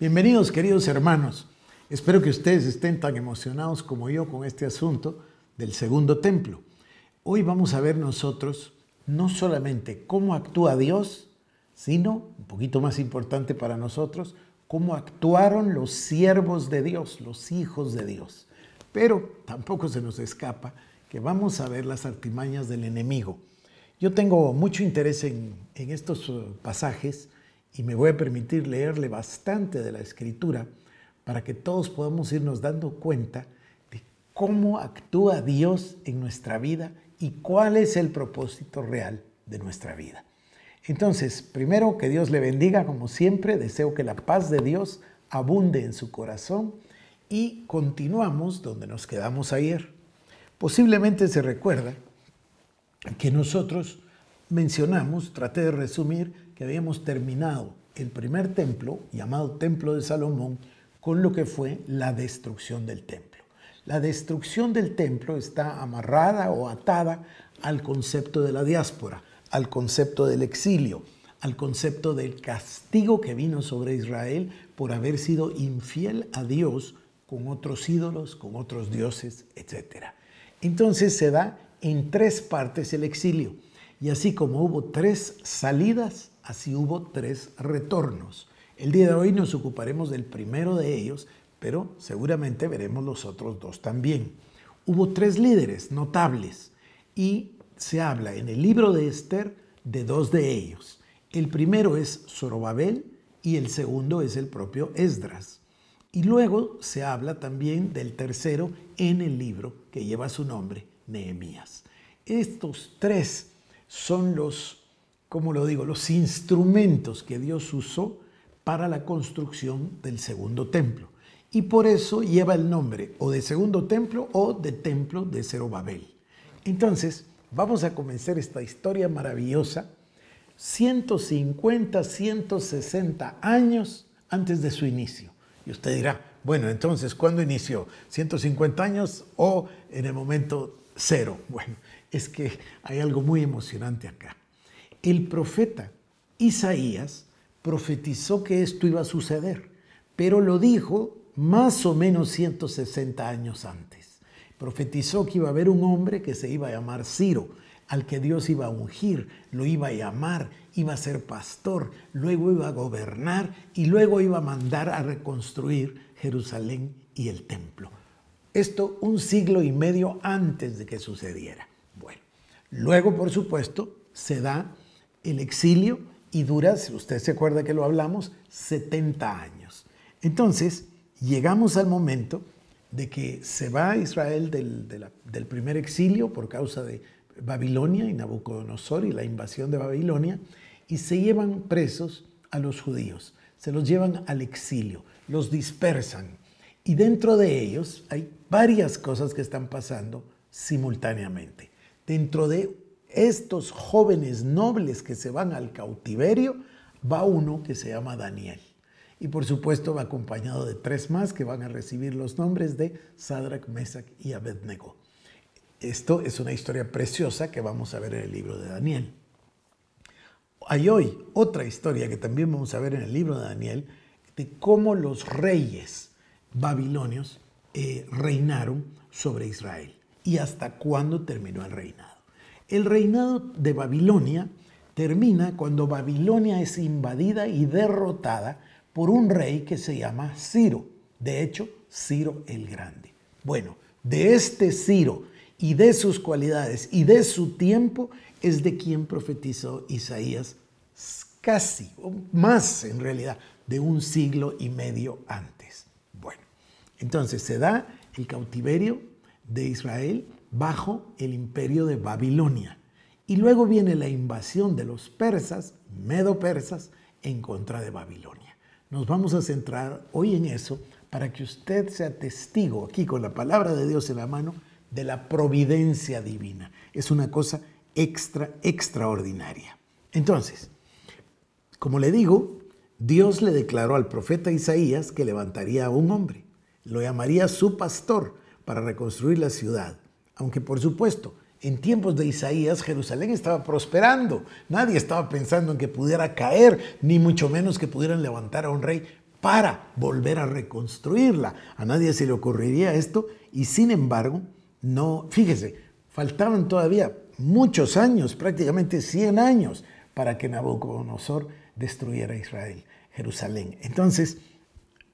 Bienvenidos queridos hermanos. Espero que ustedes estén tan emocionados como yo con este asunto del segundo templo. Hoy vamos a ver nosotros no solamente cómo actúa Dios, sino, un poquito más importante para nosotros, cómo actuaron los siervos de Dios, los hijos de Dios. Pero tampoco se nos escapa que vamos a ver las artimañas del enemigo. Yo tengo mucho interés en, estos eh, pasajes y me voy a permitir leerle bastante de la escritura para que todos podamos irnos dando cuenta de cómo actúa Dios en nuestra vida y cuál es el propósito real de nuestra vida. Entonces, primero que Dios le bendiga como siempre, deseo que la paz de Dios abunde en su corazón y continuamos donde nos quedamos ayer. Posiblemente se recuerda que nosotros mencionamos, traté de resumir, habíamos terminado el primer templo, llamado Templo de Salomón, con lo que fue la destrucción del templo. La destrucción del templo está amarrada o atada al concepto de la diáspora, al concepto del exilio, al concepto del castigo que vino sobre Israel por haber sido infiel a Dios con otros ídolos, con otros dioses, etc. Entonces se da en tres partes el exilio. Y así como hubo tres salidas, Así hubo tres retornos. El día de hoy nos ocuparemos del primero de ellos, pero seguramente veremos los otros dos también. Hubo tres líderes notables y se habla en el libro de Esther de dos de ellos. El primero es Zorobabel y el segundo es el propio Esdras. Y luego se habla también del tercero en el libro que lleva su nombre, Nehemías. Estos tres son los como lo digo, los instrumentos que Dios usó para la construcción del segundo templo. Y por eso lleva el nombre o de segundo templo o de templo de Zerobabel. Entonces, vamos a comenzar esta historia maravillosa 150, 160 años antes de su inicio. Y usted dirá, bueno, entonces, ¿cuándo inició? ¿150 años o en el momento cero? Bueno, es que hay algo muy emocionante acá. El profeta Isaías profetizó que esto iba a suceder, pero lo dijo más o menos 160 años antes. Profetizó que iba a haber un hombre que se iba a llamar Ciro, al que Dios iba a ungir, lo iba a llamar, iba a ser pastor, luego iba a gobernar y luego iba a mandar a reconstruir Jerusalén y el templo. Esto un siglo y medio antes de que sucediera. Bueno, luego por supuesto se da el exilio y dura, si usted se acuerda que lo hablamos, 70 años. Entonces, llegamos al momento de que se va Israel del, del primer exilio por causa de Babilonia y Nabucodonosor y la invasión de Babilonia, y se llevan presos a los judíos, se los llevan al exilio, los dispersan. Y dentro de ellos hay varias cosas que están pasando simultáneamente. Dentro de estos jóvenes nobles que se van al cautiverio, va uno que se llama Daniel. Y por supuesto va acompañado de tres más que van a recibir los nombres de Sadrach, Mesach y Abednego. Esto es una historia preciosa que vamos a ver en el libro de Daniel. Hay hoy otra historia que también vamos a ver en el libro de Daniel de cómo los reyes babilonios eh, reinaron sobre Israel y hasta cuándo terminó el reinado. El reinado de Babilonia termina cuando Babilonia es invadida y derrotada por un rey que se llama Ciro. De hecho, Ciro el Grande. Bueno, de este Ciro y de sus cualidades y de su tiempo es de quien profetizó Isaías casi, o más en realidad, de un siglo y medio antes. Bueno, entonces se da el cautiverio de Israel bajo el imperio de Babilonia. Y luego viene la invasión de los persas, medo-persas, en contra de Babilonia. Nos vamos a centrar hoy en eso para que usted sea testigo aquí con la palabra de Dios en la mano de la providencia divina. Es una cosa extra, extraordinaria. Entonces, como le digo, Dios le declaró al profeta Isaías que levantaría a un hombre, lo llamaría su pastor para reconstruir la ciudad. Aunque por supuesto, en tiempos de Isaías Jerusalén estaba prosperando, nadie estaba pensando en que pudiera caer, ni mucho menos que pudieran levantar a un rey para volver a reconstruirla. A nadie se le ocurriría esto y sin embargo, no, fíjese, faltaban todavía muchos años, prácticamente 100 años, para que Nabucodonosor destruyera Israel, Jerusalén. Entonces,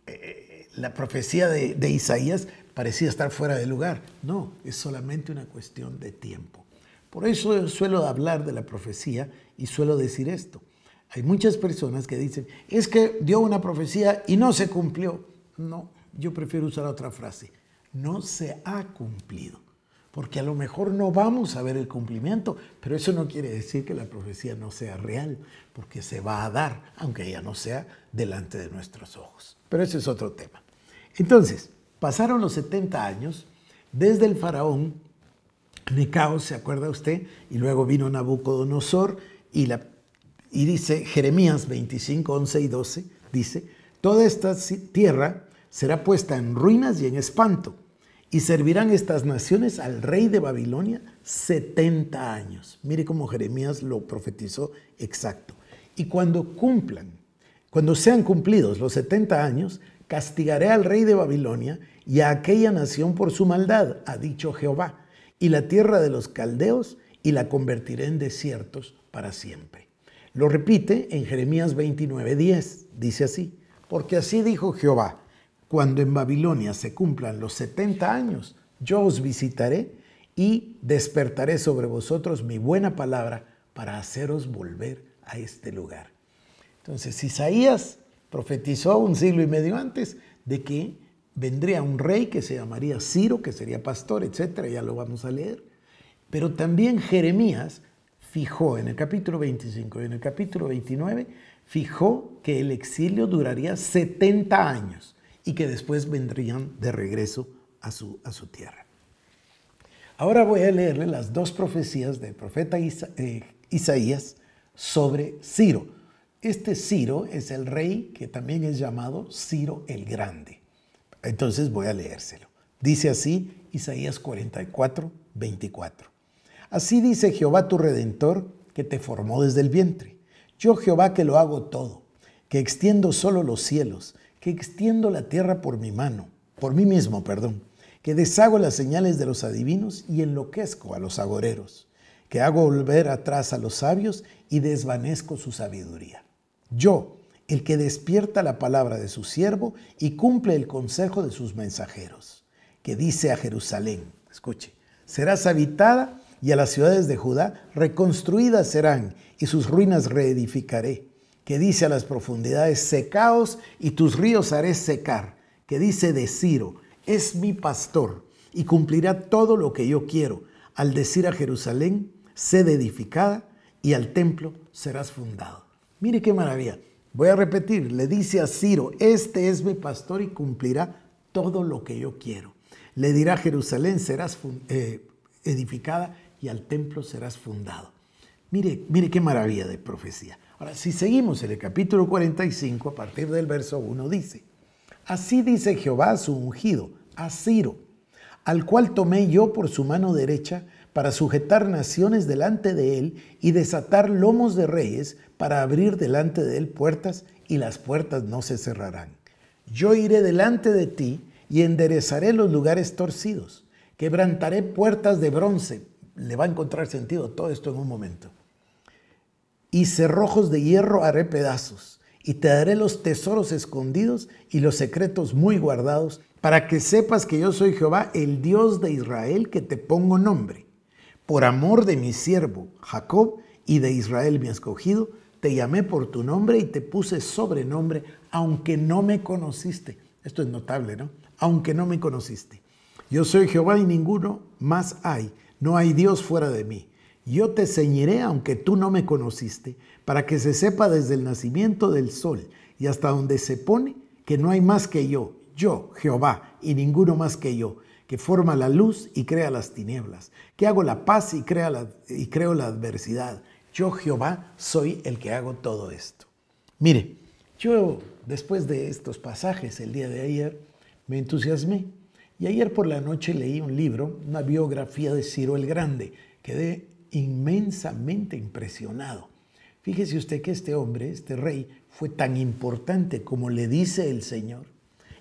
eh, la profecía de Isaías parecía estar fuera de lugar. No, es solamente una cuestión de tiempo. Por eso suelo hablar de la profecía y suelo decir esto. Hay muchas personas que dicen, es que dio una profecía y no se cumplió. No, yo prefiero usar otra frase. No se ha cumplido. Porque a lo mejor no vamos a ver el cumplimiento, pero eso no quiere decir que la profecía no sea real, porque se va a dar, aunque ella no sea delante de nuestros ojos. Pero ese es otro tema. Entonces, Pasaron los 70 años desde el faraón Necao, ¿se acuerda usted? Y luego vino Nabucodonosor y, dice Jeremías 25, 11 y 12, dice, toda esta tierra será puesta en ruinas y en espanto, y servirán estas naciones al rey de Babilonia 70 años. Mire cómo Jeremías lo profetizó exacto. Y cuando cumplan, cuando sean cumplidos los 70 años, castigaré al rey de Babilonia y a aquella nación por su maldad, ha dicho Jehová, y la tierra de los caldeos y la convertiré en desiertos para siempre. Lo repite en Jeremías 29:10, dice así, porque así dijo Jehová, cuando en Babilonia se cumplan los 70 años, yo os visitaré y despertaré sobre vosotros mi buena palabra para haceros volver a este lugar. Entonces Isaías profetizó un siglo y medio antes de que vendría un rey que se llamaría Ciro, que sería pastor, etcétera, ya lo vamos a leer. Pero también Jeremías fijó en el capítulo 25 y en el capítulo 29, fijó que el exilio duraría 70 años y que después vendrían de regreso a su, tierra. Ahora voy a leerle las dos profecías del profeta eh, Isaías sobre Ciro este Ciro es el rey que también es llamado Ciro el Grande. Entonces voy a leérselo. Dice así Isaías 44, 24. Así dice Jehová tu redentor que te formó desde el vientre. Yo Jehová que lo hago todo, que extiendo solo los cielos, que extiendo la tierra por mi mano, por mí mismo, perdón, que deshago las señales de los adivinos y enloquezco a los agoreros, que hago volver atrás a los sabios y desvanezco su sabiduría. Yo, el que despierta la palabra de su siervo y cumple el consejo de sus mensajeros, que dice a Jerusalén, escuche, serás habitada y a las ciudades de Judá reconstruidas serán y sus ruinas reedificaré, que dice a las profundidades, secaos y tus ríos haré secar, que dice de Ciro, es mi pastor y cumplirá todo lo que yo quiero, al decir a Jerusalén, sed edificada y al templo serás fundado. Mire qué maravilla. Voy a repetir, le dice a Ciro, este es mi pastor y cumplirá todo lo que yo quiero. Le dirá Jerusalén, serás eh, edificada y al templo serás fundado. Mire, mire qué maravilla de profecía. Ahora, si seguimos en el capítulo 45, a partir del verso 1 dice, Así dice Jehová a su ungido, a Ciro, al cual tomé yo por su mano derecha para sujetar naciones delante de él y desatar lomos de reyes para abrir delante de él puertas y las puertas no se cerrarán. Yo iré delante de ti y enderezaré los lugares torcidos, quebrantaré puertas de bronce, le va a encontrar sentido todo esto en un momento, y cerrojos de hierro haré pedazos, y te daré los tesoros escondidos y los secretos muy guardados, para que sepas que yo soy Jehová, el Dios de Israel, que te pongo nombre por amor de mi siervo Jacob y de Israel mi escogido, te llamé por tu nombre y te puse sobrenombre, aunque no me conociste. Esto es notable, ¿no? Aunque no me conociste. Yo soy Jehová y ninguno más hay. No hay Dios fuera de mí. Yo te ceñiré aunque tú no me conociste, para que se sepa desde el nacimiento del sol y hasta donde se pone que no hay más que yo, yo, Jehová, y ninguno más que yo, que forma la luz y crea las tinieblas, que hago la paz y, crea y creo la adversidad. Yo, Jehová, soy el que hago todo esto. Mire, yo después de estos pasajes el día de ayer me entusiasmé y ayer por la noche leí un libro, una biografía de Ciro el Grande. Quedé inmensamente impresionado. Fíjese usted que este hombre, este rey, fue tan importante como le dice el Señor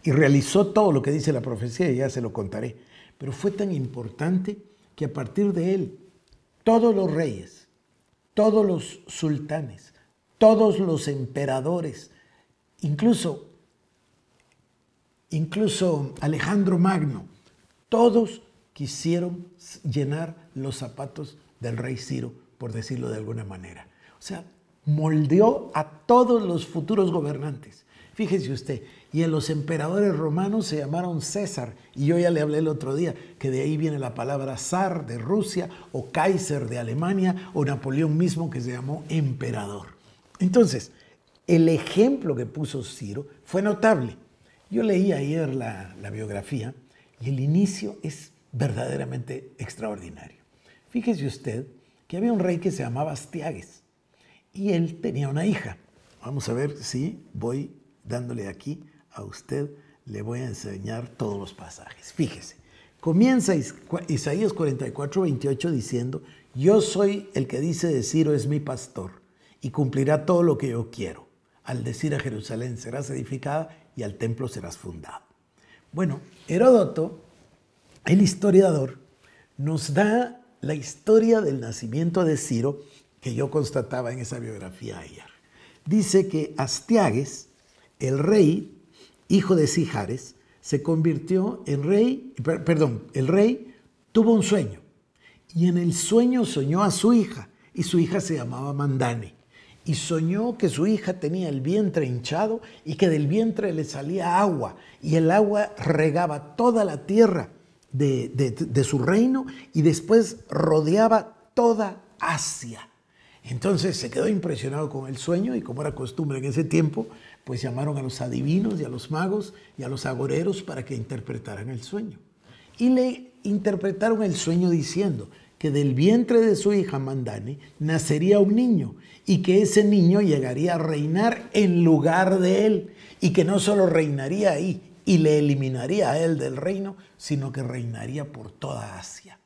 y realizó todo lo que dice la profecía y ya se lo contaré. Pero fue tan importante que a partir de él todos los reyes, todos los sultanes, todos los emperadores, incluso, incluso Alejandro Magno, todos quisieron llenar los zapatos del rey Ciro, por decirlo de alguna manera. O sea, moldeó a todos los futuros gobernantes. Fíjese usted, y en los emperadores romanos se llamaron César. Y yo ya le hablé el otro día que de ahí viene la palabra zar de Rusia o Kaiser de Alemania o Napoleón mismo que se llamó emperador. Entonces, el ejemplo que puso Ciro fue notable. Yo leí ayer la, la biografía y el inicio es verdaderamente extraordinario. Fíjese usted que había un rey que se llamaba Astiages y él tenía una hija. Vamos a ver si voy dándole aquí a usted le voy a enseñar todos los pasajes. Fíjese, comienza Isaías 44, 28 diciendo, yo soy el que dice de Ciro es mi pastor y cumplirá todo lo que yo quiero. Al decir a Jerusalén serás edificada y al templo serás fundado. Bueno, Heródoto, el historiador, nos da la historia del nacimiento de Ciro que yo constataba en esa biografía ayer. Dice que Astiages, el rey hijo de Sijares, se convirtió en rey, perdón, el rey tuvo un sueño y en el sueño soñó a su hija y su hija se llamaba Mandane y soñó que su hija tenía el vientre hinchado y que del vientre le salía agua y el agua regaba toda la tierra de su reino y después rodeaba toda Asia. Entonces se quedó impresionado con el sueño y como era costumbre en ese tiempo, pues llamaron a los adivinos y a los magos y a los agoreros para que interpretaran el sueño. Y le interpretaron el sueño diciendo que del vientre de su hija Mandani nacería un niño y que ese niño llegaría a reinar en lugar de él y que no solo reinaría ahí y le eliminaría a él del reino, sino que reinaría por toda Asia.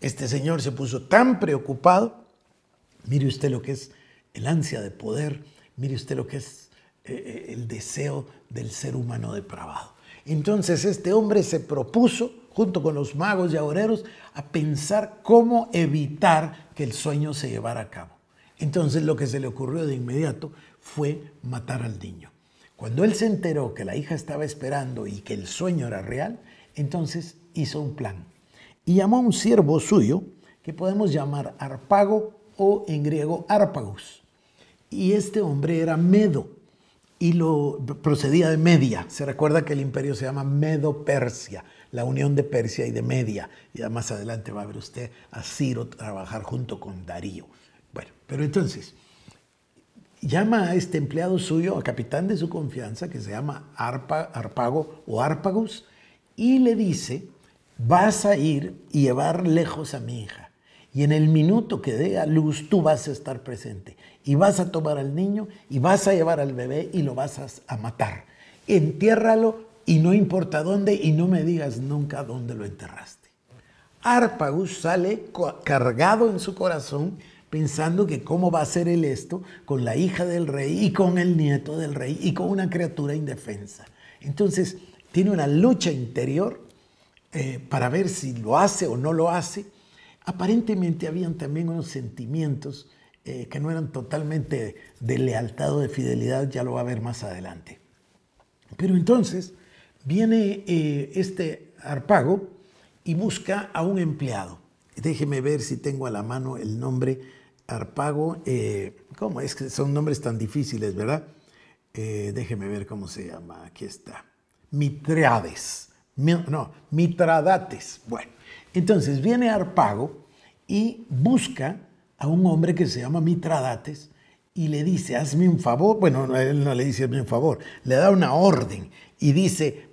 Este señor se puso tan preocupado, mire usted lo que es el ansia de poder, mire usted lo que es eh, eh, el deseo del ser humano depravado. Entonces este hombre se propuso, junto con los magos y agoreros, a pensar cómo evitar que el sueño se llevara a cabo. Entonces lo que se le ocurrió de inmediato fue matar al niño. Cuando él se enteró que la hija estaba esperando y que el sueño era real, entonces hizo un plan. Y llamó a un siervo suyo, que podemos llamar Arpago o en griego arpagus Y este hombre era Medo, y lo procedía de Media. Se recuerda que el imperio se llama Medo-Persia, la unión de Persia y de Media. Y más adelante va a ver usted a Ciro trabajar junto con Darío. Bueno, pero entonces llama a este empleado suyo, a capitán de su confianza, que se llama Arpago o Árpagos, y le dice, vas a ir y llevar lejos a mi hija. Y en el minuto que dé a luz, tú vas a estar presente y vas a tomar al niño y vas a llevar al bebé y lo vas a, matar. Entiérralo y no importa dónde y no me digas nunca dónde lo enterraste. Arpagus sale cargado en su corazón pensando que cómo va a ser él esto con la hija del rey y con el nieto del rey y con una criatura indefensa. Entonces tiene una lucha interior eh, para ver si lo hace o no lo hace. Aparentemente habían también unos sentimientos eh, que no eran totalmente de lealtad o de fidelidad, ya lo va a ver más adelante. Pero entonces viene eh, este Arpago y busca a un empleado. Déjeme ver si tengo a la mano el nombre Arpago. Eh, ¿Cómo es que son nombres tan difíciles, verdad? déjeme ver cómo se llama. Aquí está. Mitrades. No, Mitradates. Bueno, entonces viene Arpago y busca a un hombre que se llama Mitradates y le dice, hazme un favor. Bueno, él no le dice, hazme un favor, le da una orden y dice,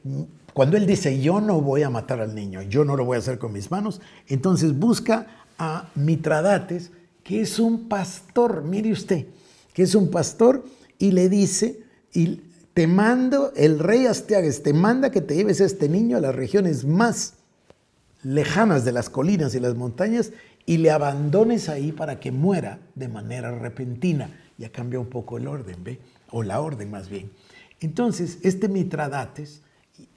cuando él dice, yo no voy a matar al niño, yo no lo voy a hacer con mis manos, entonces busca a Mitradates, que es un pastor, mire usted, que es un pastor, y le dice, te mando, el rey Astiages te manda que te lleves a este niño a las regiones más lejanas de las colinas y las montañas y le abandones ahí para que muera de manera repentina. Ya cambia un poco el orden, ¿ve? O la orden más bien. Entonces, este Mitradates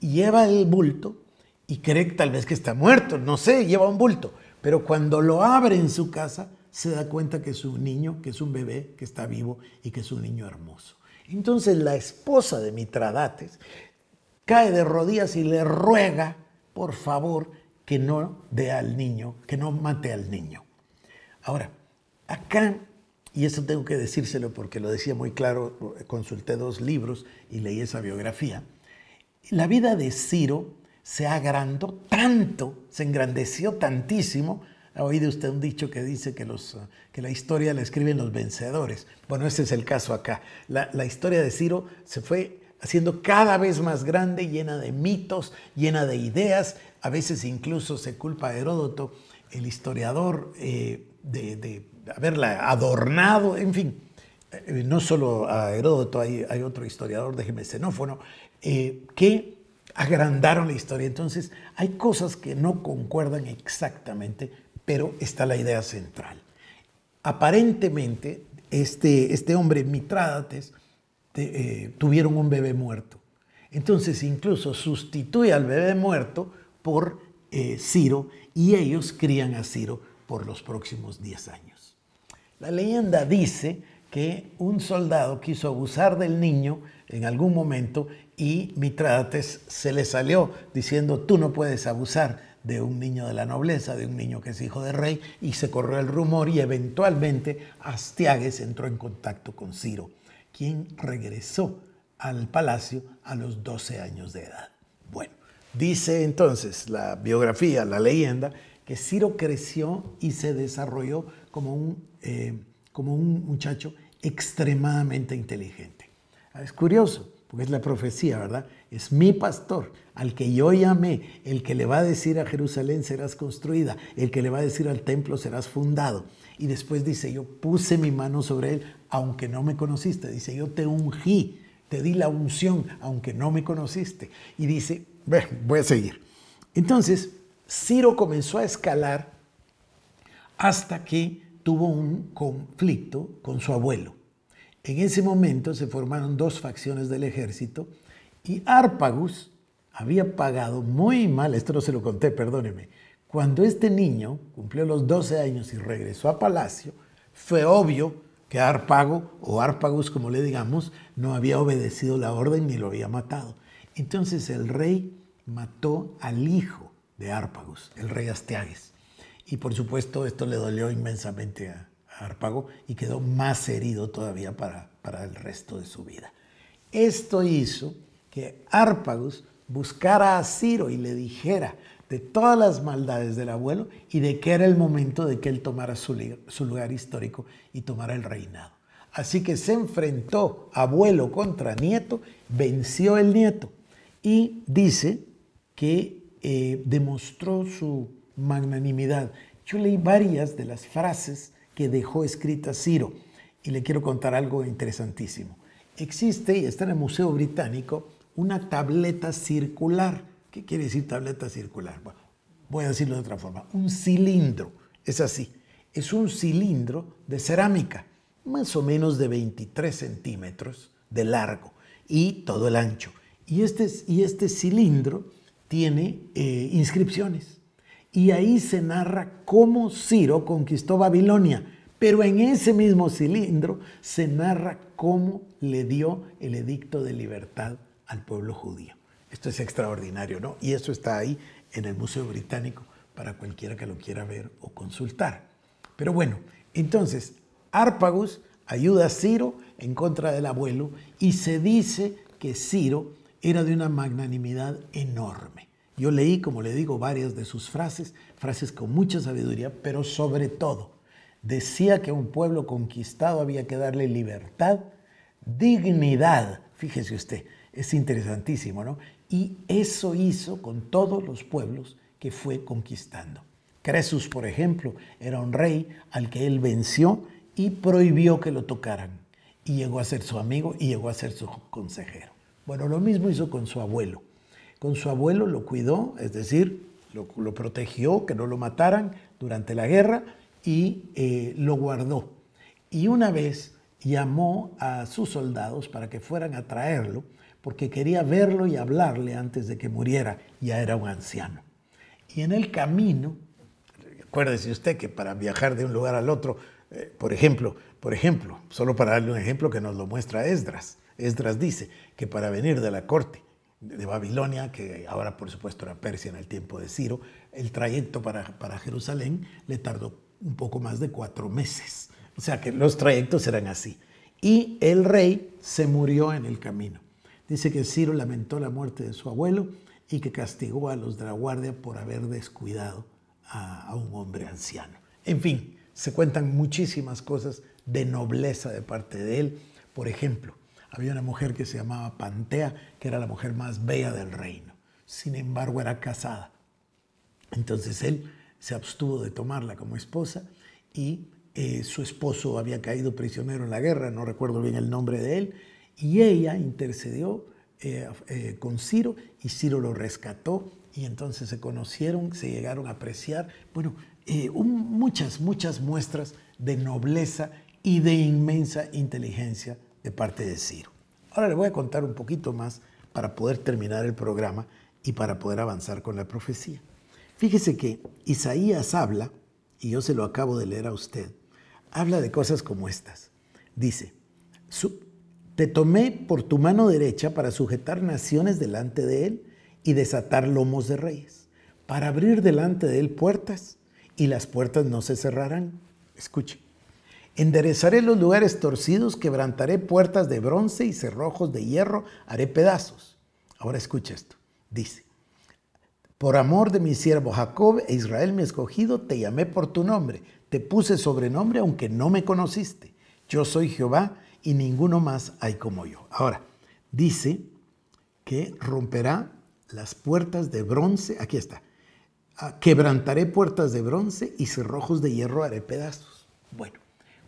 lleva el bulto y cree tal vez que está muerto, no sé, lleva un bulto. Pero cuando lo abre en su casa, se da cuenta que es un niño, que es un bebé, que está vivo y que es un niño hermoso. Entonces la esposa de Mitradates cae de rodillas y le ruega, por favor, que no dé al niño, que no mate al niño. Ahora, acá, y eso tengo que decírselo porque lo decía muy claro, consulté dos libros y leí esa biografía, la vida de Ciro se agrandó tanto, se engrandeció tantísimo, ha oído usted un dicho que dice que, los, que, la historia la escriben los vencedores. Bueno, ese es el caso acá. la historia de Ciro se fue haciendo cada vez más grande, llena de mitos, llena de ideas. A veces incluso se culpa a Heródoto, el historiador, eh, de, haberla adornado, en fin. Eh, no solo a Heródoto, hay, otro historiador, déjeme xenófono, eh, que agrandaron la historia. Entonces, hay cosas que no concuerdan exactamente, pero está la idea central. Aparentemente, este, este hombre Mitrádates, eh, tuvieron un bebé muerto. Entonces incluso sustituye al bebé muerto por eh, Ciro y ellos crían a Ciro por los próximos 10 años. La leyenda dice que un soldado quiso abusar del niño en algún momento y Mitrates se le salió diciendo tú no puedes abusar de un niño de la nobleza, de un niño que es hijo de rey, y se corrió el rumor y eventualmente Astiages entró en contacto con Ciro quien regresó al palacio a los 12 años de edad. Bueno, dice entonces la biografía, la leyenda, que Ciro creció y se desarrolló como un, eh, como un muchacho extremadamente inteligente. Ah, es curioso, porque es la profecía, ¿verdad? Es mi pastor, al que yo llamé, el que le va a decir a Jerusalén serás construida, el que le va a decir al templo serás fundado. Y después dice, yo puse mi mano sobre él aunque no me conociste. Dice, yo te ungí, te di la unción, aunque no me conociste. Y dice, bueno, voy a seguir. Entonces, Ciro comenzó a escalar hasta que tuvo un conflicto con su abuelo. En ese momento se formaron dos facciones del ejército y Arpagus había pagado muy mal, esto no se lo conté, perdóneme, cuando este niño cumplió los 12 años y regresó a Palacio, fue obvio que Arpago o Arpagus, como le digamos, no había obedecido la orden ni lo había matado. Entonces el rey mató al hijo de Arpagus, el rey Astiages. Y por supuesto esto le dolió inmensamente a, Árpago y quedó más herido todavía para, el resto de su vida. Esto hizo que Arpagus buscara a Ciro y le dijera, todas las maldades del abuelo y de que era el momento de que él tomara su, lugar histórico y tomara el reinado. Así que se enfrentó abuelo contra nieto, venció el nieto y dice que eh, demostró su magnanimidad. Yo leí varias de las frases que dejó escrita Ciro y le quiero contar algo interesantísimo. Existe y está en el Museo Británico una tableta circular ¿Qué quiere decir tableta circular? voy a decirlo de otra forma. Un cilindro, es así. Es un cilindro de cerámica, más o menos de 23 centímetros de largo y todo el ancho. Y este, y este cilindro tiene eh, inscripciones. Y ahí se narra cómo Ciro conquistó Babilonia. Pero en ese mismo cilindro se narra cómo le dio el edicto de libertad al pueblo judío. Esto es extraordinario, ¿no? Y esto está ahí en el Museo Británico para cualquiera que lo quiera ver o consultar. Pero bueno, entonces, Árpagus ayuda a Ciro en contra del abuelo y se dice que Ciro era de una magnanimidad enorme. Yo leí, como le digo, varias de sus frases, frases con mucha sabiduría, pero sobre todo decía que a un pueblo conquistado había que darle libertad, dignidad, fíjese usted, es interesantísimo, ¿no? y eso hizo con todos los pueblos que fue conquistando. Cresus, por ejemplo, era un rey al que él venció y prohibió que lo tocaran. Y llegó a ser su amigo y llegó a ser su consejero. Bueno, lo mismo hizo con su abuelo. Con su abuelo lo cuidó, es decir, lo, protegió, que no lo mataran durante la guerra y eh, lo guardó. Y una vez llamó a sus soldados para que fueran a traerlo porque quería verlo y hablarle antes de que muriera. Ya era un anciano. Y en el camino, acuérdese usted que para viajar de un lugar al otro, eh, por ejemplo, por ejemplo, solo para darle un ejemplo que nos lo muestra Esdras. Esdras dice que para venir de la corte de Babilonia, que ahora por supuesto era Persia en el tiempo de Ciro, el trayecto para, para Jerusalén le tardó un poco más de cuatro meses. O sea que los trayectos eran así. Y el rey se murió en el camino. Dice que Ciro lamentó la muerte de su abuelo y que castigó a los de la guardia por haber descuidado a, un hombre anciano. En fin, se cuentan muchísimas cosas de nobleza de parte de él. Por ejemplo, había una mujer que se llamaba Pantea, que era la mujer más bella del reino. Sin embargo, era casada. Entonces él se abstuvo de tomarla como esposa y eh, su esposo había caído prisionero en la guerra, no recuerdo bien el nombre de él, y ella intercedió eh, eh, con Ciro y Ciro lo rescató y entonces se conocieron, se llegaron a apreciar. Bueno, eh, muchas, muchas muestras de nobleza y de inmensa inteligencia de parte de Ciro. Ahora le voy a contar un poquito más para poder terminar el programa y para poder avanzar con la profecía. Fíjese que Isaías habla, y yo se lo acabo de leer a usted, habla de cosas como estas. Dice, te tomé por tu mano derecha para sujetar naciones delante de él y desatar lomos de reyes, para abrir delante de él puertas y las puertas no se cerrarán. Escuche. Enderezaré los lugares torcidos, quebrantaré puertas de bronce y cerrojos de hierro, haré pedazos. Ahora escucha esto. Dice, por amor de mi siervo Jacob e Israel mi escogido, te llamé por tu nombre, te puse sobrenombre aunque no me conociste. Yo soy Jehová, y ninguno más hay como yo. Ahora, dice que romperá las puertas de bronce, aquí está, ah, quebrantaré puertas de bronce y cerrojos de hierro haré pedazos. Bueno,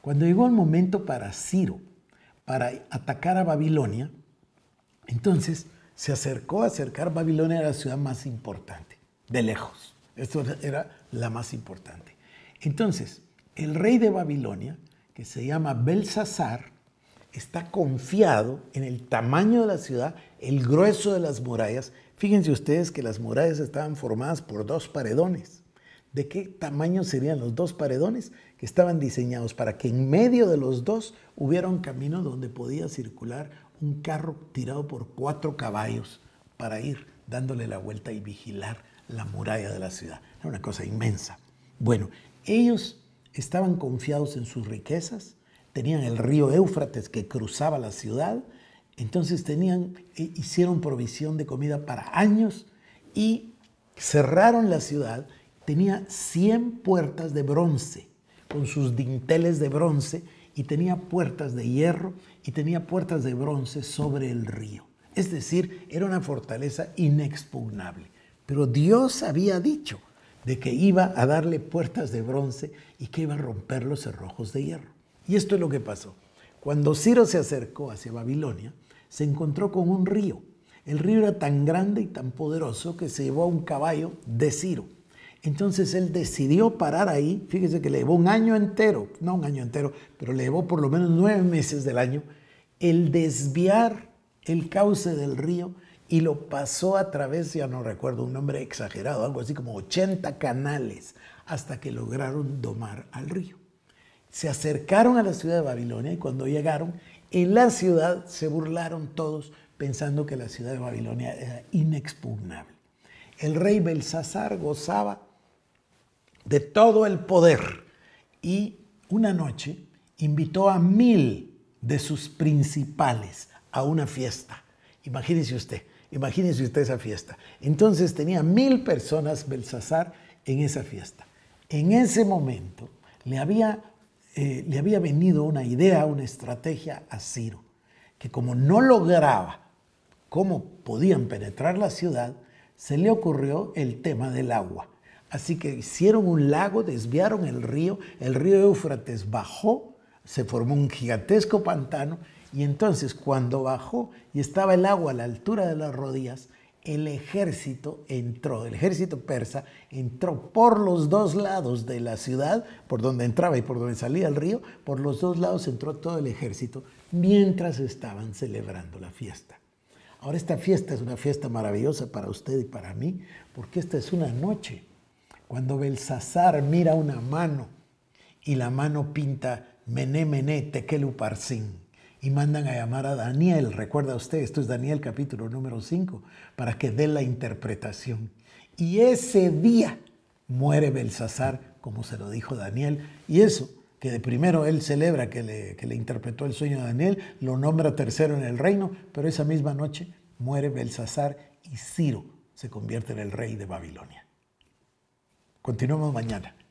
cuando llegó el momento para Ciro, para atacar a Babilonia, entonces se acercó a acercar Babilonia a la ciudad más importante, de lejos. Esto era la más importante. Entonces, el rey de Babilonia, que se llama Belsasar, está confiado en el tamaño de la ciudad, el grueso de las murallas. Fíjense ustedes que las murallas estaban formadas por dos paredones. ¿De qué tamaño serían los dos paredones? Que estaban diseñados para que en medio de los dos hubiera un camino donde podía circular un carro tirado por cuatro caballos para ir dándole la vuelta y vigilar la muralla de la ciudad. Era una cosa inmensa. Bueno, ellos estaban confiados en sus riquezas, tenían el río Éufrates que cruzaba la ciudad, entonces tenían, e hicieron provisión de comida para años y cerraron la ciudad. Tenía 100 puertas de bronce, con sus dinteles de bronce, y tenía puertas de hierro y tenía puertas de bronce sobre el río. Es decir, era una fortaleza inexpugnable. Pero Dios había dicho de que iba a darle puertas de bronce y que iba a romper los cerrojos de hierro. Y esto es lo que pasó. Cuando Ciro se acercó hacia Babilonia, se encontró con un río. El río era tan grande y tan poderoso que se llevó a un caballo de Ciro. Entonces él decidió parar ahí, fíjese que le llevó un año entero, no un año entero, pero le llevó por lo menos nueve meses del año, el desviar el cauce del río y lo pasó a través, ya no recuerdo un nombre exagerado, algo así como 80 canales, hasta que lograron domar al río se acercaron a la ciudad de Babilonia y cuando llegaron, en la ciudad se burlaron todos pensando que la ciudad de Babilonia era inexpugnable. El rey Belsasar gozaba de todo el poder y una noche invitó a mil de sus principales a una fiesta. Imagínese usted, imagínese usted esa fiesta. Entonces tenía mil personas Belsasar en esa fiesta. En ese momento le había eh, le había venido una idea, una estrategia a Ciro, que como no lograba cómo podían penetrar la ciudad, se le ocurrió el tema del agua. Así que hicieron un lago, desviaron el río, el río Éufrates bajó, se formó un gigantesco pantano y entonces cuando bajó y estaba el agua a la altura de las rodillas, el ejército entró, el ejército persa entró por los dos lados de la ciudad, por donde entraba y por donde salía el río, por los dos lados entró todo el ejército mientras estaban celebrando la fiesta. Ahora esta fiesta es una fiesta maravillosa para usted y para mí, porque esta es una noche. Cuando Belsasar mira una mano y la mano pinta Mené Mené Tequeluparsín y mandan a llamar a Daniel, recuerda usted, esto es Daniel capítulo número 5, para que dé la interpretación. Y ese día muere Belsasar, como se lo dijo Daniel, y eso, que de primero él celebra que le, interpretó el sueño de Daniel, lo nombra tercero en el reino, pero esa misma noche muere Belsasar y Ciro se convierte en el rey de Babilonia. Continuamos mañana.